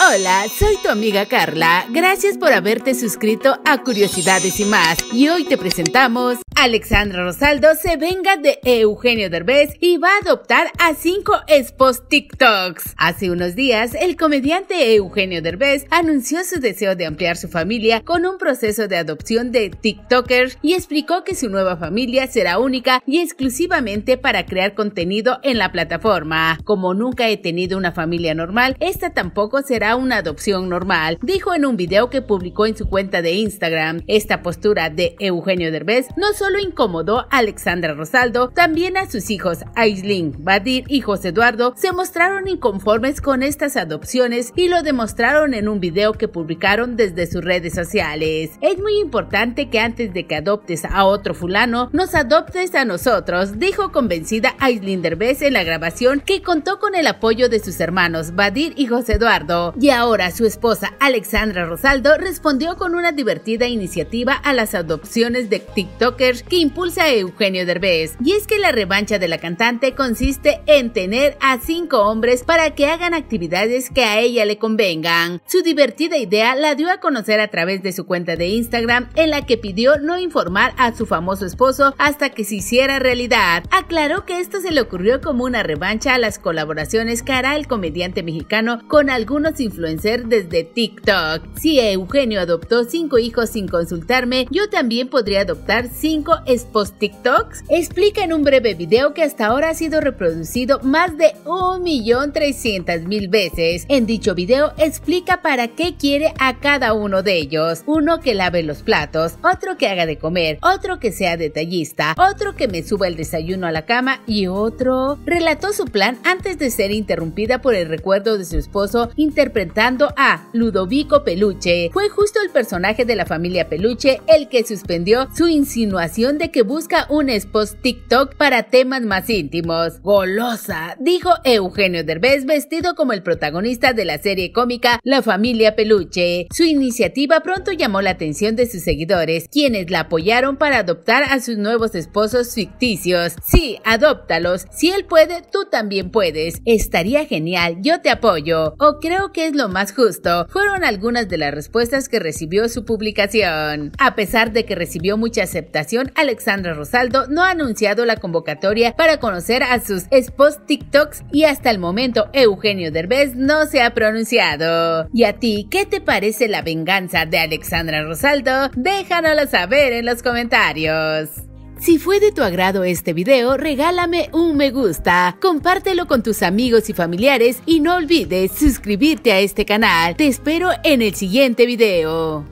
Hola, soy tu amiga Carla. Gracias por haberte suscrito a Curiosidades y más. Y hoy te presentamos Alexandra Rosaldo se venga de Eugenio Derbez y va a adoptar a cinco expos TikToks. Hace unos días, el comediante Eugenio Derbez anunció su deseo de ampliar su familia con un proceso de adopción de TikTokers y explicó que su nueva familia será única y exclusivamente para crear contenido en la plataforma. Como nunca he tenido una familia normal, esta tampoco será una adopción normal, dijo en un video que publicó en su cuenta de Instagram. Esta postura de Eugenio Derbez no solo incomodó a Alexandra Rosaldo, también a sus hijos Aislin, Badir y José Eduardo se mostraron inconformes con estas adopciones y lo demostraron en un video que publicaron desde sus redes sociales. Es muy importante que antes de que adoptes a otro fulano, nos adoptes a nosotros, dijo convencida Aislin Derbez en la grabación que contó con el apoyo de sus hermanos Badir y José Eduardo y ahora su esposa Alexandra Rosaldo respondió con una divertida iniciativa a las adopciones de TikTokers que impulsa a Eugenio Derbez. Y es que la revancha de la cantante consiste en tener a cinco hombres para que hagan actividades que a ella le convengan. Su divertida idea la dio a conocer a través de su cuenta de Instagram en la que pidió no informar a su famoso esposo hasta que se hiciera realidad. Aclaró que esto se le ocurrió como una revancha a las colaboraciones que hará el comediante mexicano con algunos influencer desde TikTok. Si Eugenio adoptó cinco hijos sin consultarme, yo también podría adoptar cinco esposos TikToks. Explica en un breve video que hasta ahora ha sido reproducido más de 1.300.000 veces. En dicho video explica para qué quiere a cada uno de ellos. Uno que lave los platos, otro que haga de comer, otro que sea detallista, otro que me suba el desayuno a la cama y otro... Relató su plan antes de ser interrumpida por el recuerdo de su esposo interpretando interpretando a Ludovico Peluche. Fue justo el personaje de la familia Peluche el que suspendió su insinuación de que busca un esposo TikTok para temas más íntimos. Golosa, dijo Eugenio Derbez vestido como el protagonista de la serie cómica La familia Peluche. Su iniciativa pronto llamó la atención de sus seguidores, quienes la apoyaron para adoptar a sus nuevos esposos ficticios. Sí, adóptalos. Si él puede, tú también puedes. Estaría genial, yo te apoyo. O creo que lo más justo, fueron algunas de las respuestas que recibió su publicación. A pesar de que recibió mucha aceptación, Alexandra Rosaldo no ha anunciado la convocatoria para conocer a sus esposos TikToks y hasta el momento Eugenio Derbez no se ha pronunciado. ¿Y a ti qué te parece la venganza de Alexandra Rosaldo? Déjanoslo saber en los comentarios. Si fue de tu agrado este video, regálame un me gusta, compártelo con tus amigos y familiares y no olvides suscribirte a este canal. Te espero en el siguiente video.